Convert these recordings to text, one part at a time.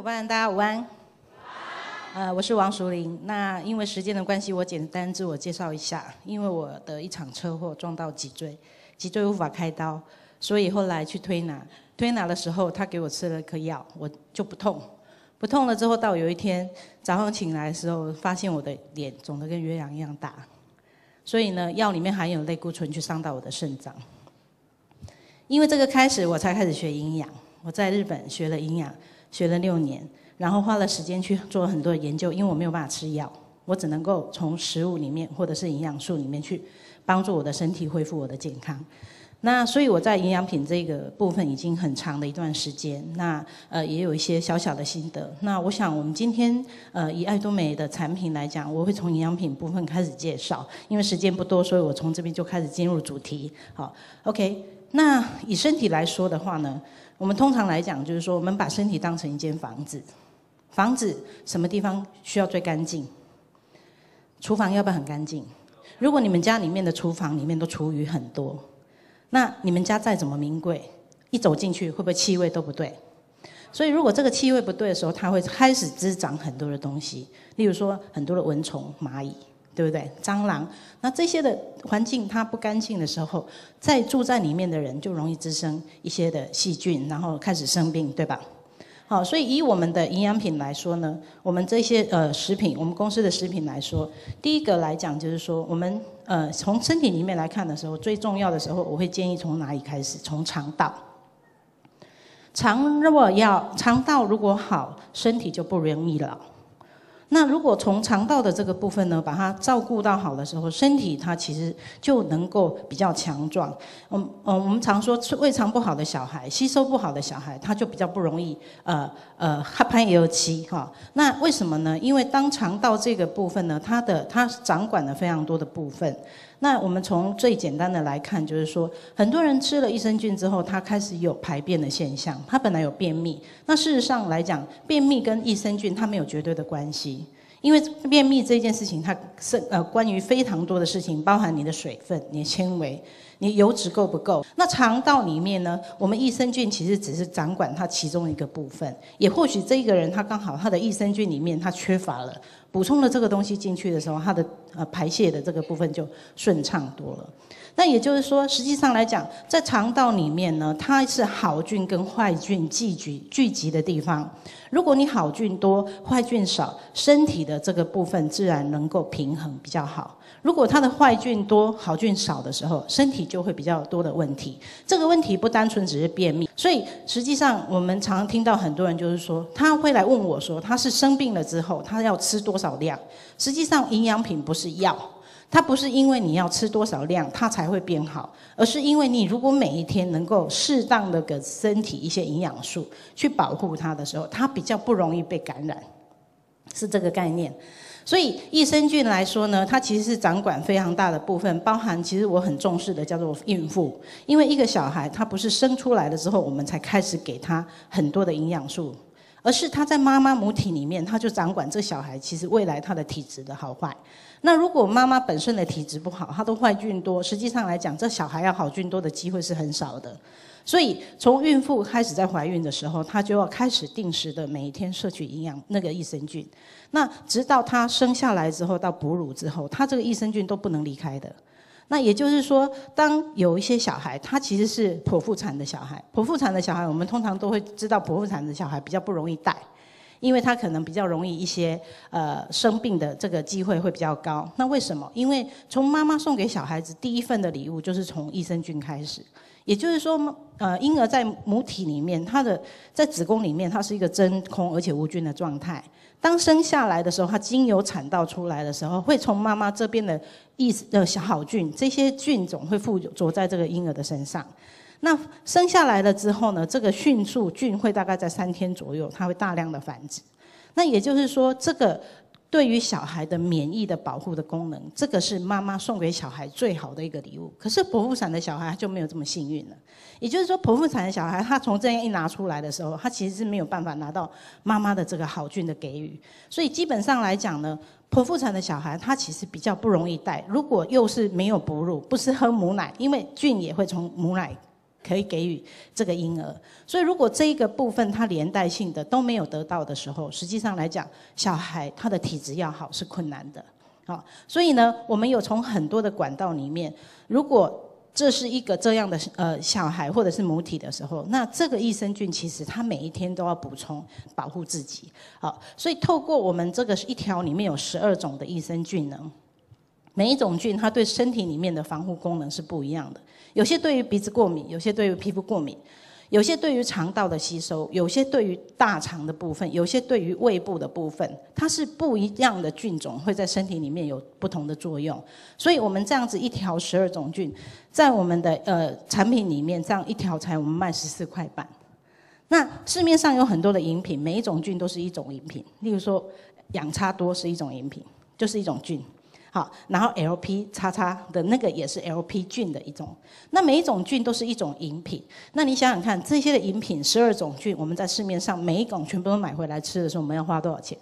伙伴大家午安。呃，我是王淑玲。那因为时间的关系，我简单自我介绍一下。因为我的一场车祸撞到脊椎，脊椎无法开刀，所以后来去推拿。推拿的时候，他给我吃了颗药，我就不痛。不痛了之后，到有一天早上醒来的时候，发现我的脸肿得跟鸳鸯一样大。所以呢，药里面含有类固醇，去伤到我的肾脏。因为这个开始，我才开始学营养。我在日本学了营养。学了六年，然后花了时间去做很多研究，因为我没有办法吃药，我只能够从食物里面或者是营养素里面去帮助我的身体恢复我的健康。那所以我在营养品这个部分已经很长的一段时间，那呃也有一些小小的心得。那我想我们今天呃以爱多美的产品来讲，我会从营养品部分开始介绍，因为时间不多，所以我从这边就开始进入主题。好，OK。那以身体来说的话呢，我们通常来讲就是说，我们把身体当成一间房子，房子什么地方需要最干净？厨房要不要很干净？如果你们家里面的厨房里面都厨余很多，那你们家再怎么名贵，一走进去会不会气味都不对？所以如果这个气味不对的时候，它会开始滋长很多的东西，例如说很多的蚊虫、蚂蚁。对不对？蟑螂，那这些的环境它不干净的时候，在住在里面的人就容易滋生一些的细菌，然后开始生病，对吧？好，所以以我们的营养品来说呢，我们这些呃食品，我们公司的食品来说，第一个来讲就是说，我们呃从身体里面来看的时候，最重要的时候，我会建议从哪里开始？从肠道。肠若要肠道如果好，身体就不容易了。那如果从肠道的这个部分呢，把它照顾到好的时候，身体它其实就能够比较强壮。嗯嗯，我们常说胃肠不好的小孩，吸收不好的小孩，他就比较不容易呃呃，怕也有期哈。那为什么呢？因为当肠道这个部分呢，它的它掌管了非常多的部分。那我们从最简单的来看，就是说，很多人吃了益生菌之后，他开始有排便的现象。他本来有便秘，那事实上来讲，便秘跟益生菌它没有绝对的关系，因为便秘这件事情，它是呃关于非常多的事情，包含你的水分、你纤维、你油脂够不够。那肠道里面呢，我们益生菌其实只是掌管它其中一个部分，也或许这一个人他刚好他的益生菌里面他缺乏了。补充了这个东西进去的时候，它的呃排泄的这个部分就顺畅多了。那也就是说，实际上来讲，在肠道里面呢，它是好菌跟坏菌聚集聚集的地方。如果你好菌多、坏菌少，身体的这个部分自然能够平衡比较好。如果它的坏菌多、好菌少的时候，身体就会比较多的问题。这个问题不单纯只是便秘，所以实际上我们常听到很多人就是说，他会来问我说，他是生病了之后，他要吃多。少量，实际上营养品不是药，它不是因为你要吃多少量它才会变好，而是因为你如果每一天能够适当的给身体一些营养素去保护它的时候，它比较不容易被感染，是这个概念。所以益生菌来说呢，它其实是掌管非常大的部分，包含其实我很重视的叫做孕妇，因为一个小孩他不是生出来了之后我们才开始给他很多的营养素。而是他在妈妈母体里面，他就掌管这小孩。其实未来他的体质的好坏，那如果妈妈本身的体质不好，他都坏菌多。实际上来讲，这小孩要好菌多的机会是很少的。所以从孕妇开始在怀孕的时候，她就要开始定时的每一天摄取营养那个益生菌。那直到他生下来之后到哺乳之后，他这个益生菌都不能离开的。那也就是说，当有一些小孩，他其实是剖腹产的小孩。剖腹产的小孩，我们通常都会知道，剖腹产的小孩比较不容易带，因为他可能比较容易一些，呃，生病的这个机会会比较高。那为什么？因为从妈妈送给小孩子第一份的礼物就是从益生菌开始。也就是说，呃，婴儿在母体里面，他的在子宫里面，它是一个真空而且无菌的状态。当生下来的时候，它经由产道出来的时候，会从妈妈这边的益呃小好菌，这些菌种会附着在这个婴儿的身上。那生下来了之后呢，这个迅速菌会大概在三天左右，它会大量的繁殖。那也就是说，这个。对于小孩的免疫的保护的功能，这个是妈妈送给小孩最好的一个礼物。可是剖腹产的小孩就没有这么幸运了。也就是说，剖腹产的小孩，他从这样一拿出来的时候，他其实是没有办法拿到妈妈的这个好菌的给予。所以基本上来讲呢，剖腹产的小孩他其实比较不容易带。如果又是没有哺乳，不是喝母奶，因为菌也会从母奶。可以给予这个婴儿，所以如果这一个部分它连带性的都没有得到的时候，实际上来讲，小孩他的体质要好是困难的，好，所以呢，我们有从很多的管道里面，如果这是一个这样的呃小孩或者是母体的时候，那这个益生菌其实它每一天都要补充保护自己，好，所以透过我们这个一条里面有十二种的益生菌呢。每一种菌，它对身体里面的防护功能是不一样的。有些对于鼻子过敏，有些对于皮肤过敏，有些对于肠道的吸收，有些对于大肠的部分，有些对于胃部的部分，它是不一样的菌种会在身体里面有不同的作用。所以我们这样子一条十二种菌，在我们的呃产品里面，这样一条才我们卖十四块半。那市面上有很多的饮品，每一种菌都是一种饮品。例如说，养差多是一种饮品，就是一种菌。好，然后 L P 叉叉的那个也是 L P 菌的一种。那每一种菌都是一种饮品。那你想想看，这些的饮品，十二种菌，我们在市面上每一种全部都买回来吃的时候，我们要花多少钱？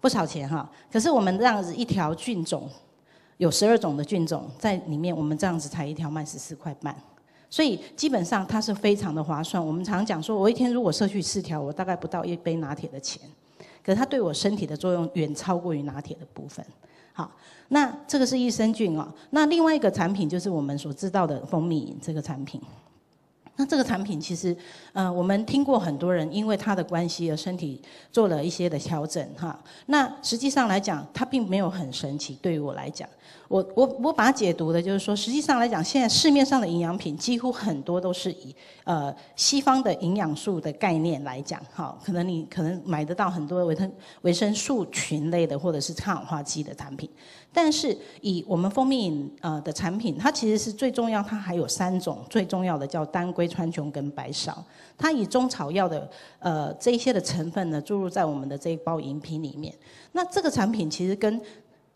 不少钱哈。可是我们这样子一条菌种，有十二种的菌种在里面，我们这样子才一条卖十四块半。所以基本上它是非常的划算。我们常讲说，我一天如果摄取四条，我大概不到一杯拿铁的钱。可是它对我身体的作用远超过于拿铁的部分。好，那这个是益生菌哦。那另外一个产品就是我们所知道的蜂蜜这个产品。那这个产品其实，呃，我们听过很多人因为它的关系而身体做了一些的调整哈。那实际上来讲，它并没有很神奇，对于我来讲。我我我把它解读的就是说，实际上来讲，现在市面上的营养品几乎很多都是以呃西方的营养素的概念来讲，哈，可能你可能买得到很多维生维生素群类的或者是抗氧化剂的产品，但是以我们蜂蜜饮呃的产品，它其实是最重要，它还有三种最重要的叫当归、川穹跟白芍，它以中草药的呃这一些的成分呢注入在我们的这一包饮品里面，那这个产品其实跟。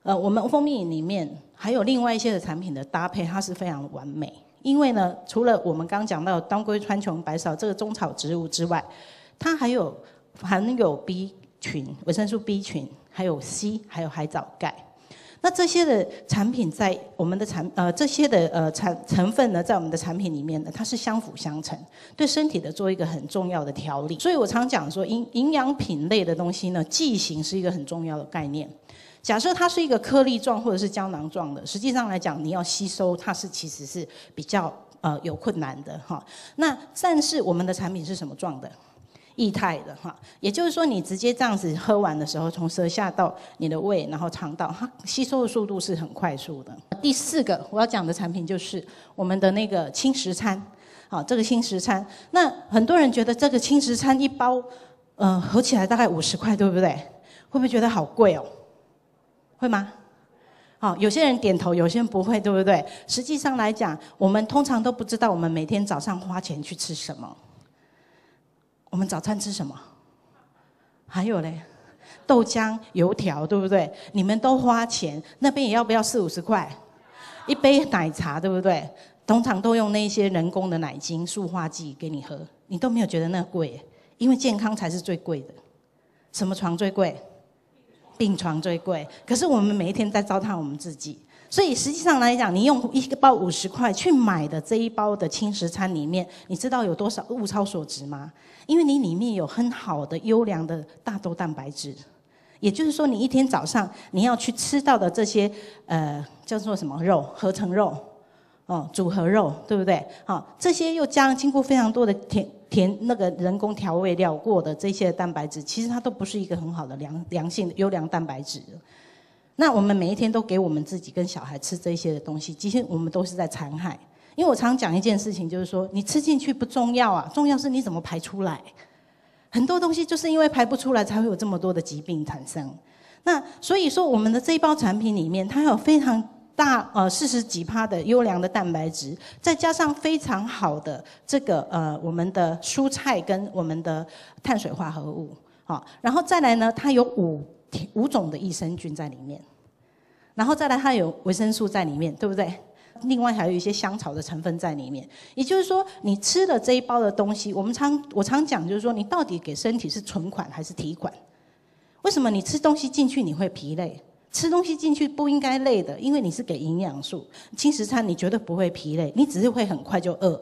呃，我们蜂蜜里面还有另外一些的产品的搭配，它是非常完美。因为呢，除了我们刚讲到当归、川穹、白芍这个中草植物之外，它还有含有 B 群维生素 B 群，还有 C，还有海藻钙。那这些的产品在我们的产呃这些的呃产成分呢，在我们的产品里面呢，它是相辅相成，对身体的做一个很重要的调理。所以我常讲说，营营养品类的东西呢，剂型是一个很重要的概念。假设它是一个颗粒状或者是胶囊状的，实际上来讲，你要吸收它是其实是比较呃有困难的哈。那但是我们的产品是什么状的？液态的哈，也就是说你直接这样子喝完的时候，从舌下到你的胃，然后肠道，吸收的速度是很快速的。第四个我要讲的产品就是我们的那个轻食餐，好，这个轻食餐，那很多人觉得这个轻食餐一包，呃，合起来大概五十块，对不对？会不会觉得好贵哦？会吗？好，有些人点头，有些人不会，对不对？实际上来讲，我们通常都不知道我们每天早上花钱去吃什么。我们早餐吃什么？还有嘞，豆浆、油条，对不对？你们都花钱，那边也要不要四五十块？一杯奶茶，对不对？通常都用那些人工的奶精、塑化剂给你喝，你都没有觉得那贵，因为健康才是最贵的。什么床最贵？病床最贵，可是我们每一天在糟蹋我们自己。所以实际上来讲，你用一个包五十块去买的这一包的轻食餐里面，你知道有多少物超所值吗？因为你里面有很好的、优良的大豆蛋白质。也就是说，你一天早上你要去吃到的这些，呃，叫做什么肉？合成肉。哦，组合肉对不对？好，这些又加经过非常多的甜甜那个人工调味料过的这些蛋白质，其实它都不是一个很好的良良性的优良蛋白质。那我们每一天都给我们自己跟小孩吃这些的东西，其实我们都是在残害。因为我常讲一件事情，就是说你吃进去不重要啊，重要是你怎么排出来。很多东西就是因为排不出来，才会有这么多的疾病产生。那所以说，我们的这一包产品里面，它有非常。大呃四十几趴的优良的蛋白质，再加上非常好的这个呃我们的蔬菜跟我们的碳水化合物，好，然后再来呢，它有五五种的益生菌在里面，然后再来它有维生素在里面，对不对？另外还有一些香草的成分在里面。也就是说，你吃了这一包的东西，我们常我常讲就是说，你到底给身体是存款还是提款？为什么你吃东西进去你会疲累？吃东西进去不应该累的，因为你是给营养素轻食餐，你绝对不会疲累，你只是会很快就饿。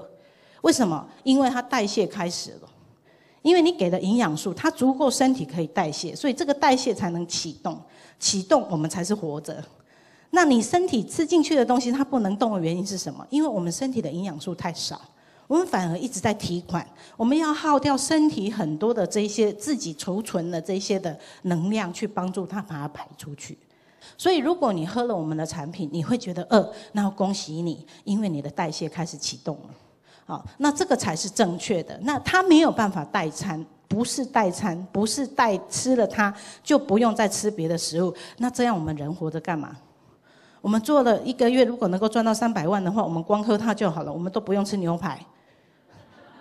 为什么？因为它代谢开始了，因为你给的营养素它足够身体可以代谢，所以这个代谢才能启动。启动我们才是活着。那你身体吃进去的东西它不能动的原因是什么？因为我们身体的营养素太少，我们反而一直在提款，我们要耗掉身体很多的这些自己储存的这些的能量去帮助它把它排出去。所以，如果你喝了我们的产品，你会觉得饿，那恭喜你，因为你的代谢开始启动了。好，那这个才是正确的。那它没有办法代餐，不是代餐，不是代吃了它就不用再吃别的食物。那这样我们人活着干嘛？我们做了一个月，如果能够赚到三百万的话，我们光喝它就好了，我们都不用吃牛排，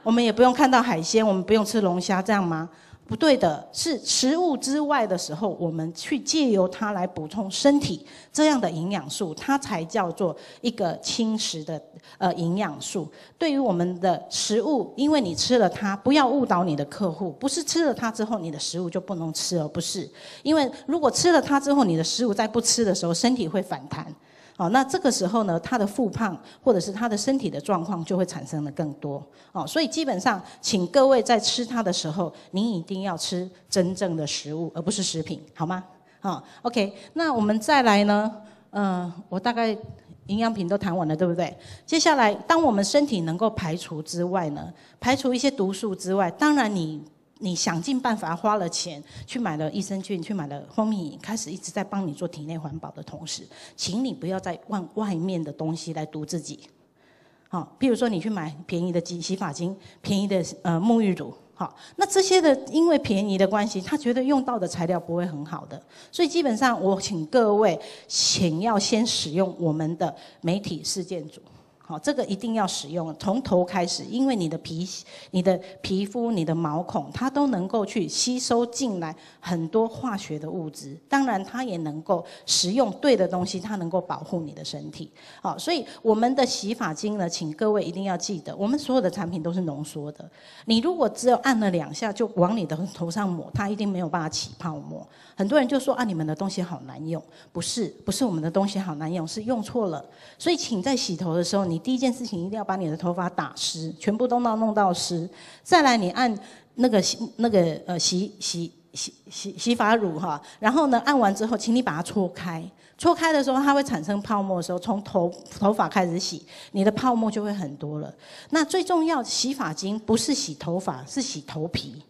我们也不用看到海鲜，我们不用吃龙虾，这样吗？不对的是食物之外的时候，我们去借由它来补充身体这样的营养素，它才叫做一个轻食的呃营养素。对于我们的食物，因为你吃了它，不要误导你的客户，不是吃了它之后你的食物就不能吃，而不是因为如果吃了它之后你的食物在不吃的时候，身体会反弹。哦，那这个时候呢，他的复胖或者是他的身体的状况就会产生的更多哦，所以基本上，请各位在吃它的时候，您一定要吃真正的食物，而不是食品，好吗？好 o k 那我们再来呢，嗯，我大概营养品都谈完了，对不对？接下来，当我们身体能够排除之外呢，排除一些毒素之外，当然你。你想尽办法花了钱去买了益生菌，去买了蜂蜜，开始一直在帮你做体内环保的同时，请你不要再往外面的东西来毒自己。好，比如说你去买便宜的洗洗发精、便宜的呃沐浴乳，好，那这些的因为便宜的关系，他觉得用到的材料不会很好的，所以基本上我请各位，请要先使用我们的媒体事件组。好，这个一定要使用，从头开始，因为你的皮、你的皮肤、你的毛孔，它都能够去吸收进来很多化学的物质。当然，它也能够使用对的东西，它能够保护你的身体。好，所以我们的洗发精呢，请各位一定要记得，我们所有的产品都是浓缩的。你如果只有按了两下就往你的头上抹，它一定没有办法起泡沫。很多人就说啊，你们的东西好难用，不是，不是我们的东西好难用，是用错了。所以，请在洗头的时候你。第一件事情一定要把你的头发打湿，全部都弄弄到湿。再来，你按那个洗那个呃洗洗洗洗洗发乳哈，然后呢按完之后，请你把它搓开。搓开的时候，它会产生泡沫的时候，从头头发开始洗，你的泡沫就会很多了。那最重要，洗发精不是洗头发，是洗头皮，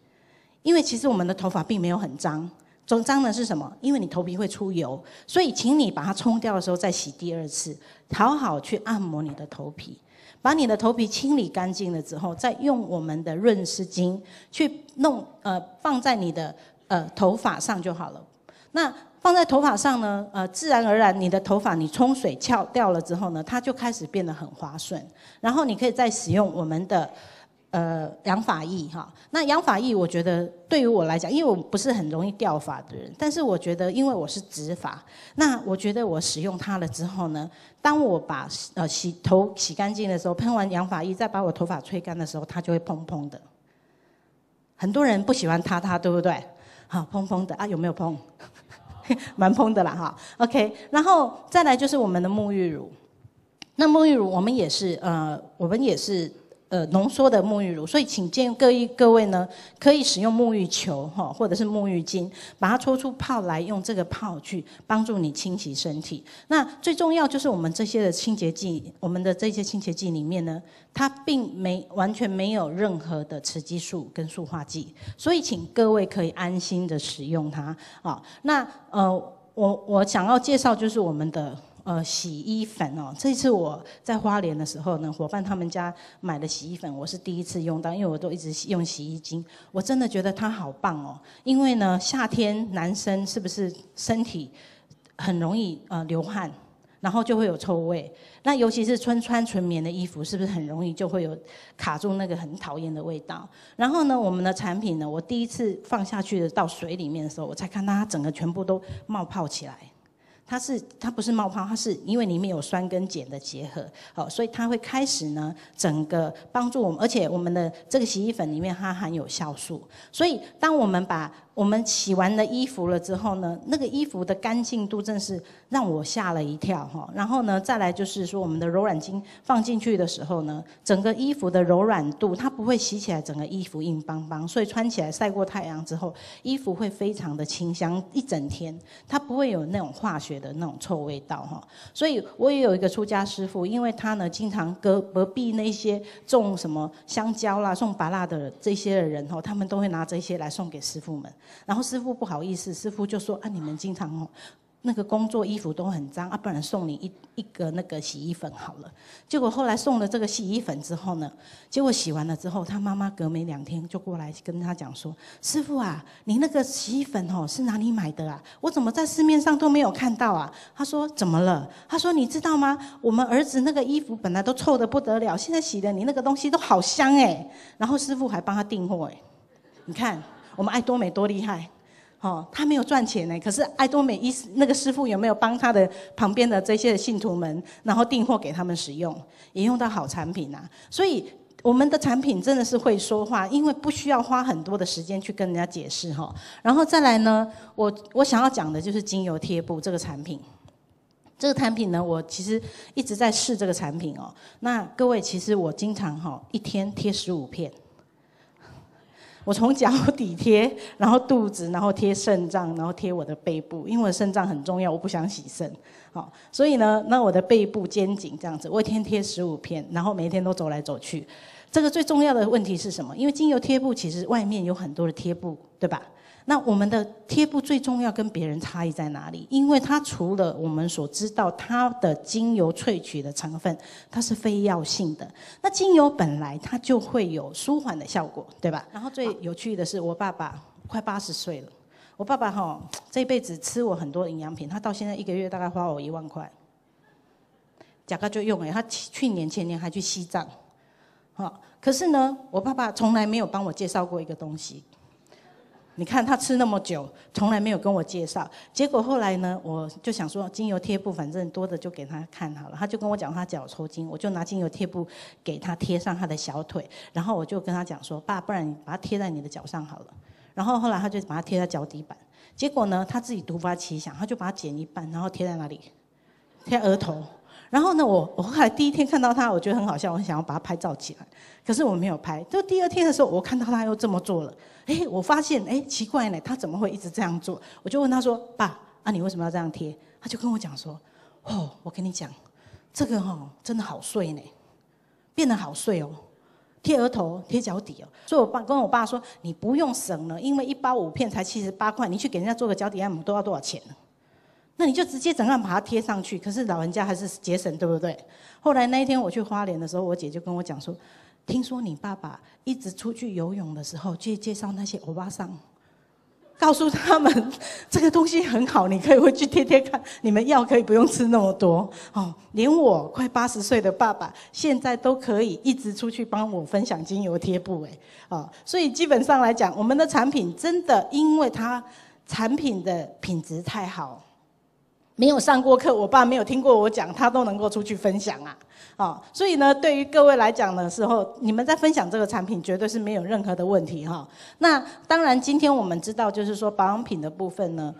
因为其实我们的头发并没有很脏。总脏的是什么？因为你头皮会出油，所以请你把它冲掉的时候再洗第二次，好好去按摩你的头皮，把你的头皮清理干净了之后，再用我们的润湿巾去弄呃放在你的呃头发上就好了。那放在头发上呢？呃，自然而然你的头发你冲水翘掉了之后呢，它就开始变得很滑顺，然后你可以再使用我们的。呃，养发液哈，那养发液我觉得对于我来讲，因为我不是很容易掉发的人，但是我觉得因为我是直发，那我觉得我使用它了之后呢，当我把呃洗头洗干净的时候，喷完养发液，再把我头发吹干的时候，它就会蓬蓬的。很多人不喜欢它，它对不对？好，蓬蓬的啊，有没有蓬？蛮蓬的啦哈。OK，然后再来就是我们的沐浴乳，那沐浴乳我们也是呃，我们也是。呃，浓缩的沐浴乳，所以请建议各位各位呢，可以使用沐浴球哈，或者是沐浴巾，把它搓出泡来，用这个泡去帮助你清洗身体。那最重要就是我们这些的清洁剂，我们的这些清洁剂里面呢，它并没完全没有任何的雌激素跟塑化剂，所以请各位可以安心的使用它。好，那呃，我我想要介绍就是我们的。呃，洗衣粉哦，这次我在花莲的时候呢，伙伴他们家买的洗衣粉，我是第一次用到，因为我都一直用洗衣精，我真的觉得它好棒哦。因为呢，夏天男生是不是身体很容易呃流汗，然后就会有臭味，那尤其是穿穿纯棉的衣服，是不是很容易就会有卡住那个很讨厌的味道？然后呢，我们的产品呢，我第一次放下去的到水里面的时候，我才看到它整个全部都冒泡起来。它是它不是冒泡，它是因为里面有酸跟碱的结合，好，所以它会开始呢，整个帮助我们，而且我们的这个洗衣粉里面它含有酵素，所以当我们把我们洗完了衣服了之后呢，那个衣服的干净度正是让我吓了一跳哈。然后呢，再来就是说我们的柔软巾放进去的时候呢，整个衣服的柔软度，它不会洗起来整个衣服硬邦邦，所以穿起来晒过太阳之后，衣服会非常的清香一整天，它不会有那种化学的那种臭味道哈。所以我也有一个出家师傅，因为他呢经常隔隔壁那些种什么香蕉啦、种芭辣的这些的人哈，他们都会拿这些来送给师傅们。然后师傅不好意思，师傅就说啊，你们经常哦，那个工作衣服都很脏啊，不然送你一一个那个洗衣粉好了。结果后来送了这个洗衣粉之后呢，结果洗完了之后，他妈妈隔没两天就过来跟他讲说，师傅啊，你那个洗衣粉哦是哪里买的啊？我怎么在市面上都没有看到啊？他说怎么了？他说你知道吗？我们儿子那个衣服本来都臭的不得了，现在洗的你那个东西都好香哎。然后师傅还帮他订货哎，你看。我们爱多美多厉害，哦，他没有赚钱呢。可是爱多美一那个师傅有没有帮他的旁边的这些信徒们，然后订货给他们使用，也用到好产品呐。所以我们的产品真的是会说话，因为不需要花很多的时间去跟人家解释哈。然后再来呢，我我想要讲的就是精油贴布这个产品。这个产品呢，我其实一直在试这个产品哦。那各位，其实我经常哈一天贴十五片。我从脚底贴，然后肚子，然后贴肾脏，然后贴我的背部，因为我肾脏很重要，我不想洗肾，好，所以呢，那我的背部、肩颈这样子，我一天贴十五片，然后每天都走来走去。这个最重要的问题是什么？因为精油贴布其实外面有很多的贴布，对吧？那我们的贴布最重要跟别人差异在哪里？因为它除了我们所知道它的精油萃取的成分，它是非药性的。那精油本来它就会有舒缓的效果，对吧？然后最有趣的是，我爸爸快八十岁了，我爸爸哈这一辈子吃我很多营养品，他到现在一个月大概花我一万块，假他就用哎，他去年前年还去西藏，好，可是呢，我爸爸从来没有帮我介绍过一个东西。你看他吃那么久，从来没有跟我介绍。结果后来呢，我就想说，精油贴布反正多的就给他看好了。他就跟我讲他脚抽筋，我就拿精油贴布给他贴上他的小腿。然后我就跟他讲说，爸，不然你把它贴在你的脚上好了。然后后来他就把它贴在脚底板。结果呢，他自己突发奇想，他就把它剪一半，然后贴在哪里？贴额头。然后呢，我我后来第一天看到他，我觉得很好笑，我想要把他拍照起来，可是我没有拍。就第二天的时候，我看到他又这么做了，哎，我发现，哎，奇怪呢，他怎么会一直这样做？我就问他说：“爸，啊，你为什么要这样贴？”他就跟我讲说：“哦，我跟你讲，这个哈真的好碎呢，变得好碎哦，贴额头、贴脚底哦。”所以我爸跟我爸说：“你不用省了，因为一包五片才七十八块，你去给人家做个脚底按摩都要多少钱？”那你就直接整个把它贴上去。可是老人家还是节省，对不对？后来那一天我去花莲的时候，我姐就跟我讲说：“听说你爸爸一直出去游泳的时候，去介绍那些欧巴桑，告诉他们这个东西很好，你可以回去贴贴看。你们药可以不用吃那么多哦。连我快八十岁的爸爸，现在都可以一直出去帮我分享精油贴布哎。哦，所以基本上来讲，我们的产品真的因为它产品的品质太好。”没有上过课，我爸没有听过我讲，他都能够出去分享啊，哦，所以呢，对于各位来讲的时候，你们在分享这个产品，绝对是没有任何的问题哈。那当然，今天我们知道，就是说保养品的部分呢，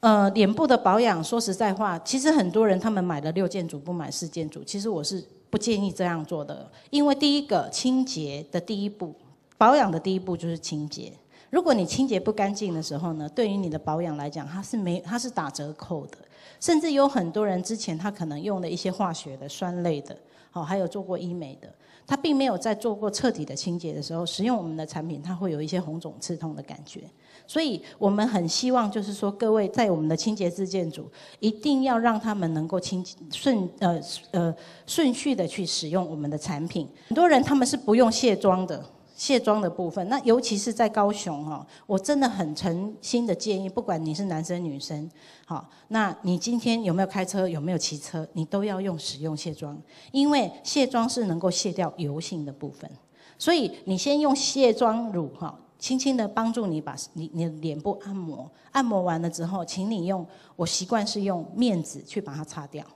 呃，脸部的保养，说实在话，其实很多人他们买了六件组不买四件组，其实我是不建议这样做的，因为第一个清洁的第一步，保养的第一步就是清洁。如果你清洁不干净的时候呢，对于你的保养来讲，它是没它是打折扣的。甚至有很多人之前他可能用了一些化学的酸类的，好，还有做过医美的，他并没有在做过彻底的清洁的时候使用我们的产品，他会有一些红肿刺痛的感觉。所以我们很希望就是说各位在我们的清洁自荐组，一定要让他们能够清顺呃呃顺序的去使用我们的产品。很多人他们是不用卸妆的。卸妆的部分，那尤其是在高雄哦，我真的很诚心的建议，不管你是男生女生，好，那你今天有没有开车，有没有骑车，你都要用使用卸妆，因为卸妆是能够卸掉油性的部分，所以你先用卸妆乳哈，轻轻的帮助你把你你的脸部按摩，按摩完了之后，请你用我习惯是用面纸去把它擦掉。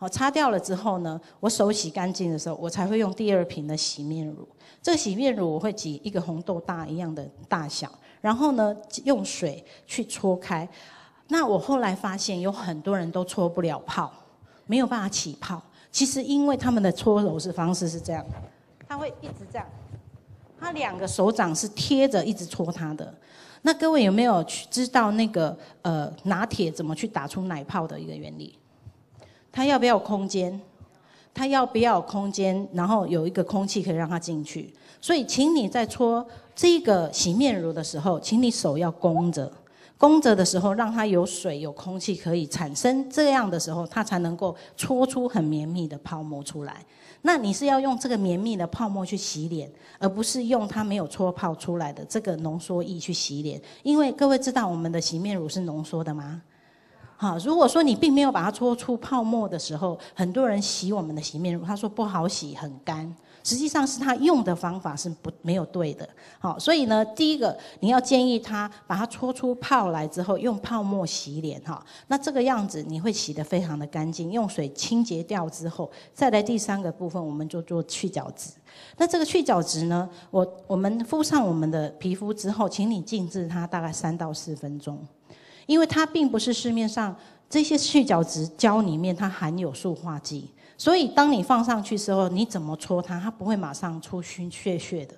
哦，擦掉了之后呢，我手洗干净的时候，我才会用第二瓶的洗面乳。这个洗面乳我会挤一个红豆大一样的大小，然后呢用水去搓开。那我后来发现有很多人都搓不了泡，没有办法起泡。其实因为他们的搓揉式方式是这样，他会一直这样，他两个手掌是贴着一直搓它的。那各位有没有去知道那个呃拿铁怎么去打出奶泡的一个原理？它要不要空间？它要不要空间？然后有一个空气可以让它进去。所以，请你在搓这个洗面乳的时候，请你手要弓着，弓着的时候让它有水有空气可以产生这样的时候，它才能够搓出很绵密的泡沫出来。那你是要用这个绵密的泡沫去洗脸，而不是用它没有搓泡出来的这个浓缩液去洗脸。因为各位知道我们的洗面乳是浓缩的吗？好，如果说你并没有把它搓出泡沫的时候，很多人洗我们的洗面乳，他说不好洗，很干。实际上是他用的方法是不没有对的。好，所以呢，第一个你要建议他把它搓出泡来之后，用泡沫洗脸哈。那这个样子你会洗得非常的干净，用水清洁掉之后，再来第三个部分，我们就做去角质。那这个去角质呢，我我们敷上我们的皮肤之后，请你静置它大概三到四分钟。因为它并不是市面上这些去角质胶里面它含有塑化剂，所以当你放上去之后，你怎么搓它，它不会马上出血血的。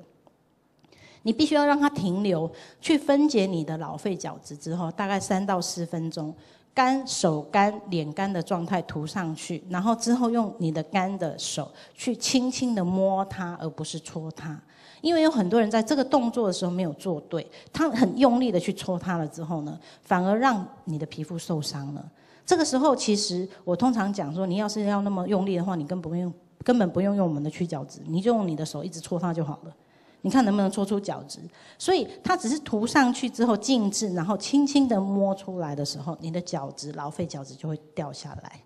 你必须要让它停留，去分解你的老废角质之后，大概三到四分钟。干手干脸干的状态涂上去，然后之后用你的干的手去轻轻的摸它，而不是搓它。因为有很多人在这个动作的时候没有做对，他很用力的去搓它了之后呢，反而让你的皮肤受伤了。这个时候其实我通常讲说，你要是要那么用力的话，你根本不用，根本不用用我们的去角质，你就用你的手一直搓它就好了。你看能不能搓出角质？所以它只是涂上去之后静置，然后轻轻的摸出来的时候，你的角质老废角质就会掉下来。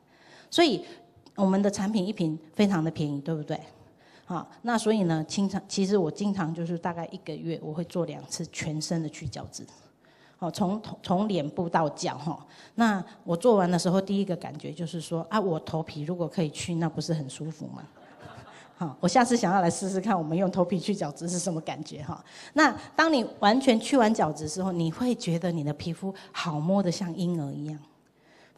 所以我们的产品一瓶非常的便宜，对不对？好，那所以呢，经常其实我经常就是大概一个月我会做两次全身的去角质，好，从从从脸部到脚哈。那我做完的时候，第一个感觉就是说啊，我头皮如果可以去，那不是很舒服吗？好，我下次想要来试试看，我们用头皮去角质是什么感觉哈？那当你完全去完角质之后，你会觉得你的皮肤好摸的像婴儿一样。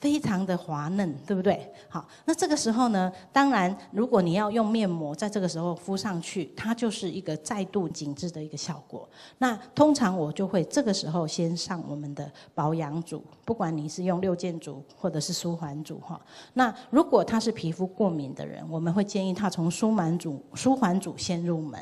非常的滑嫩，对不对？好，那这个时候呢，当然如果你要用面膜，在这个时候敷上去，它就是一个再度紧致的一个效果。那通常我就会这个时候先上我们的保养组，不管你是用六件组或者是舒缓组哈。那如果他是皮肤过敏的人，我们会建议他从舒缓组、舒缓组先入门。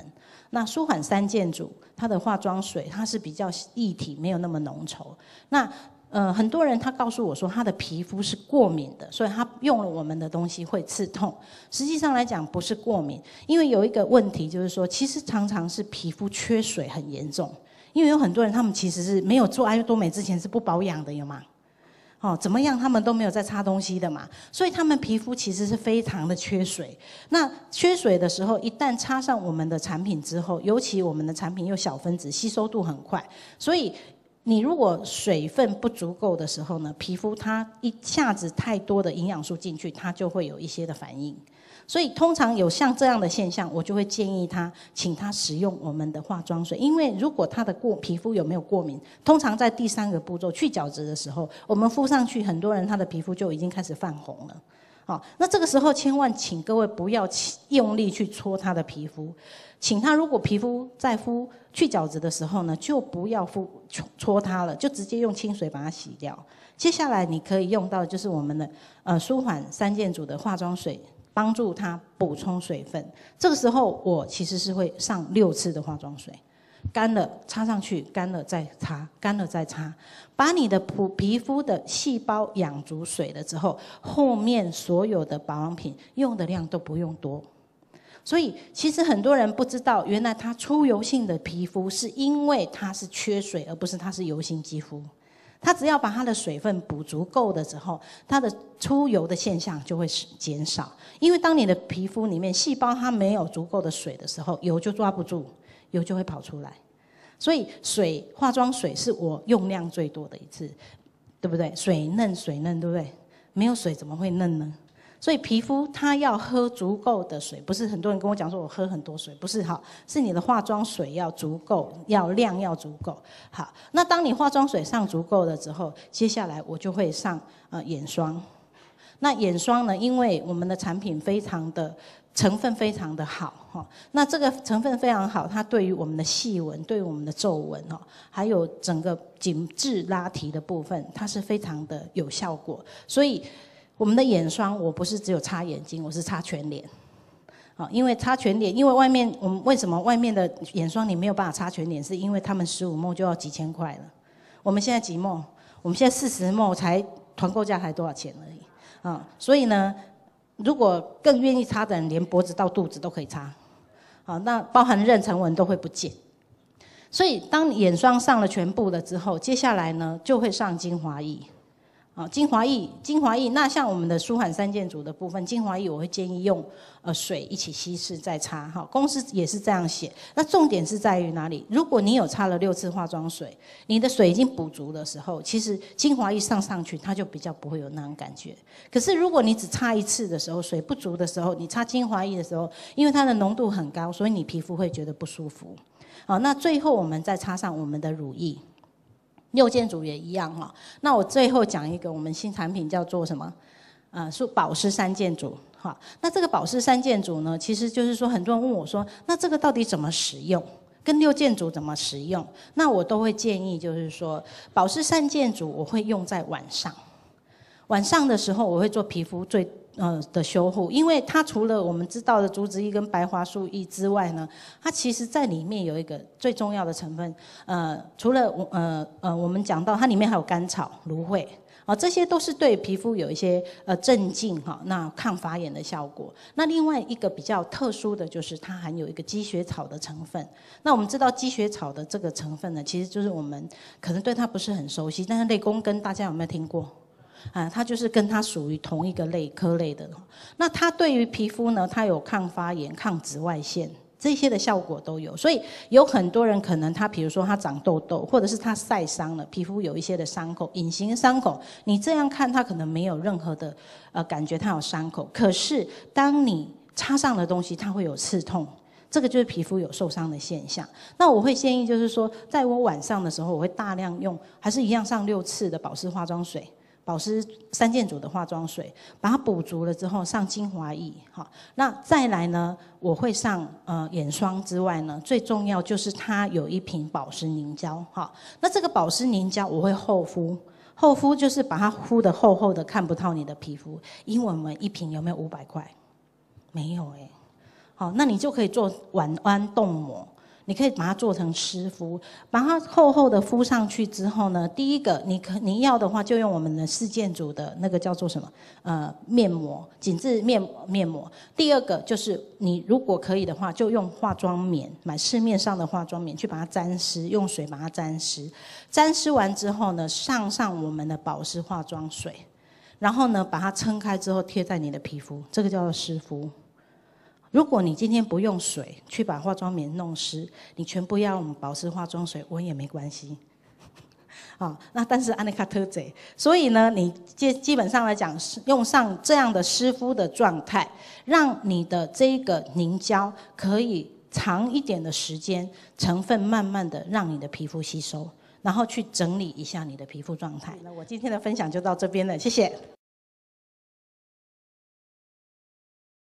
那舒缓三件组，它的化妆水它是比较一体，没有那么浓稠。那呃，很多人他告诉我说他的皮肤是过敏的，所以他用了我们的东西会刺痛。实际上来讲不是过敏，因为有一个问题就是说，其实常常是皮肤缺水很严重。因为有很多人他们其实是没有做爱多美之前是不保养的，有吗？哦，怎么样他们都没有在擦东西的嘛，所以他们皮肤其实是非常的缺水。那缺水的时候，一旦擦上我们的产品之后，尤其我们的产品又小分子，吸收度很快，所以。你如果水分不足够的时候呢，皮肤它一下子太多的营养素进去，它就会有一些的反应。所以通常有像这样的现象，我就会建议他，请他使用我们的化妆水。因为如果他的过皮肤有没有过敏，通常在第三个步骤去角质的时候，我们敷上去，很多人他的皮肤就已经开始泛红了。好，那这个时候千万请各位不要用力去搓他的皮肤，请他如果皮肤在敷去角质的时候呢，就不要敷搓它了，就直接用清水把它洗掉。接下来你可以用到的就是我们的呃舒缓三件组的化妆水，帮助他补充水分。这个时候我其实是会上六次的化妆水。干了擦上去，干了再擦，干了再擦，把你的皮皮肤的细胞养足水了之后，后面所有的保养品用的量都不用多。所以其实很多人不知道，原来它出油性的皮肤是因为它是缺水，而不是它是油性肌肤。它只要把它的水分补足够的时候，它的出油的现象就会减少。因为当你的皮肤里面细胞它没有足够的水的时候，油就抓不住，油就会跑出来。所以水化妆水是我用量最多的一次，对不对？水嫩水嫩，对不对？没有水怎么会嫩呢？所以皮肤它要喝足够的水，不是很多人跟我讲说我喝很多水，不是哈，是你的化妆水要足够，要量要足够。好，那当你化妆水上足够的之后，接下来我就会上呃眼霜。那眼霜呢，因为我们的产品非常的。成分非常的好哈，那这个成分非常好，它对于我们的细纹、对我们的皱纹哦，还有整个紧致拉提的部分，它是非常的有效果。所以，我们的眼霜我不是只有擦眼睛，我是擦全脸，啊，因为擦全脸，因为外面我们为什么外面的眼霜你没有办法擦全脸，是因为他们十五梦就要几千块了，我们现在几梦，我们现在四十梦才团购价才多少钱而已啊，所以呢。如果更愿意擦的人，连脖子到肚子都可以擦，好，那包含妊娠纹都会不见。所以当眼霜上了全部了之后，接下来呢就会上精华液。啊，精华液，精华液。那像我们的舒缓三件组的部分，精华液我会建议用呃水一起稀释再擦。哈，公司也是这样写。那重点是在于哪里？如果你有擦了六次化妆水，你的水已经补足的时候，其实精华液上上去它就比较不会有那种感觉。可是如果你只擦一次的时候，水不足的时候，你擦精华液的时候，因为它的浓度很高，所以你皮肤会觉得不舒服。好，那最后我们再擦上我们的乳液。六件组也一样哈，那我最后讲一个，我们新产品叫做什么？啊，是保湿三件组哈。那这个保湿三件组呢，其实就是说很多人问我说，那这个到底怎么使用？跟六件组怎么使用？那我都会建议就是说，保湿三件组我会用在晚上，晚上的时候我会做皮肤最。呃的修护，因为它除了我们知道的竹子叶跟白桦树叶之外呢，它其实在里面有一个最重要的成分，呃，除了呃呃，我们讲到它里面还有甘草、芦荟，啊，这些都是对皮肤有一些呃镇静哈，那抗发炎的效果。那另外一个比较特殊的就是它含有一个积雪草的成分。那我们知道积雪草的这个成分呢，其实就是我们可能对它不是很熟悉，但是类公根大家有没有听过？啊，它就是跟它属于同一个类科类的。那它对于皮肤呢，它有抗发炎、抗紫外线这些的效果都有。所以有很多人可能他，比如说他长痘痘，或者是他晒伤了，皮肤有一些的伤口，隐形伤口。你这样看，它可能没有任何的呃感觉，它有伤口。可是当你擦上的东西，它会有刺痛，这个就是皮肤有受伤的现象。那我会建议，就是说，在我晚上的时候，我会大量用，还是一样上六次的保湿化妆水。保湿三件组的化妆水，把它补足了之后上精华液，好，那再来呢？我会上呃眼霜之外呢，最重要就是它有一瓶保湿凝胶，好，那这个保湿凝胶我会厚敷，厚敷就是把它敷的厚厚的，看不到你的皮肤。英文们一瓶有没有五百块？没有哎，好，那你就可以做晚安冻膜。你可以把它做成湿敷，把它厚厚的敷上去之后呢，第一个，你可你要的话就用我们的四件组的那个叫做什么，呃，面膜紧致面面膜。第二个就是你如果可以的话，就用化妆棉，买市面上的化妆棉去把它沾湿，用水把它沾湿，沾湿完之后呢，上上我们的保湿化妆水，然后呢把它撑开之后贴在你的皮肤，这个叫做湿敷。如果你今天不用水去把化妆棉弄湿，你全部要用保湿化妆水，我也没关系。好，那但是安妮卡特贼，所以呢，你基基本上来讲，是用上这样的湿敷的状态，让你的这个凝胶可以长一点的时间，成分慢慢的让你的皮肤吸收，然后去整理一下你的皮肤状态。那我今天的分享就到这边了，谢谢。